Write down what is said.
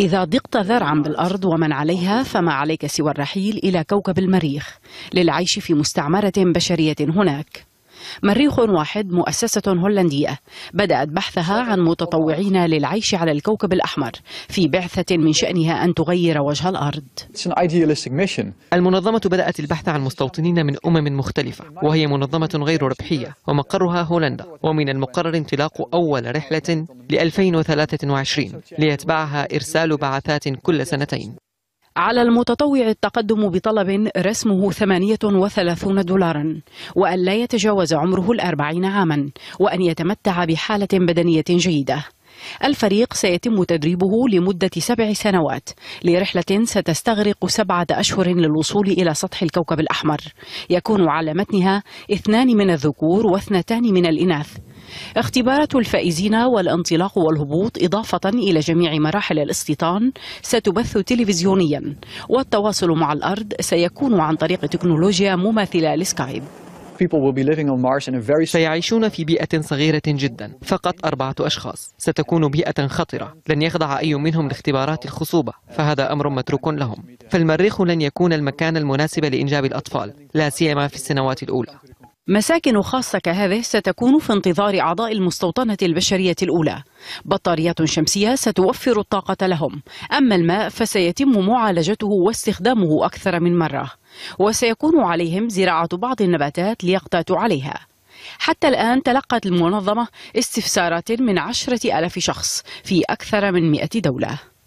إذا ضقت ذرعا بالأرض ومن عليها فما عليك سوى الرحيل إلى كوكب المريخ للعيش في مستعمرة بشرية هناك مريخ واحد مؤسسة هولندية بدأت بحثها عن متطوعين للعيش على الكوكب الأحمر في بعثة من شأنها أن تغير وجه الأرض المنظمة بدأت البحث عن مستوطنين من أمم مختلفة وهي منظمة غير ربحية ومقرها هولندا ومن المقرر انطلاق أول رحلة ل 2023 ليتبعها إرسال بعثات كل سنتين على المتطوع التقدم بطلب رسمه 38 دولارا وأن لا يتجاوز عمره الأربعين عاما وأن يتمتع بحالة بدنية جيدة الفريق سيتم تدريبه لمدة سبع سنوات لرحلة ستستغرق سبعة أشهر للوصول إلى سطح الكوكب الأحمر يكون على متنها اثنان من الذكور واثنتان من الإناث اختبارات الفائزين والانطلاق والهبوط إضافة إلى جميع مراحل الاستيطان ستبث تلفزيونيا والتواصل مع الأرض سيكون عن طريق تكنولوجيا مماثلة لسكايب سيعيشون في بيئة صغيرة جدا فقط أربعة أشخاص ستكون بيئة خطرة لن يخضع أي منهم لاختبارات الخصوبة فهذا أمر متروك لهم فالمريخ لن يكون المكان المناسب لإنجاب الأطفال لا سيما في السنوات الأولى مساكن خاصة كهذه ستكون في انتظار أعضاء المستوطنة البشرية الأولى بطاريات شمسية ستوفر الطاقة لهم أما الماء فسيتم معالجته واستخدامه أكثر من مرة وسيكون عليهم زراعة بعض النباتات ليقتاتوا عليها حتى الآن تلقت المنظمة استفسارات من عشرة ألاف شخص في أكثر من مئة دولة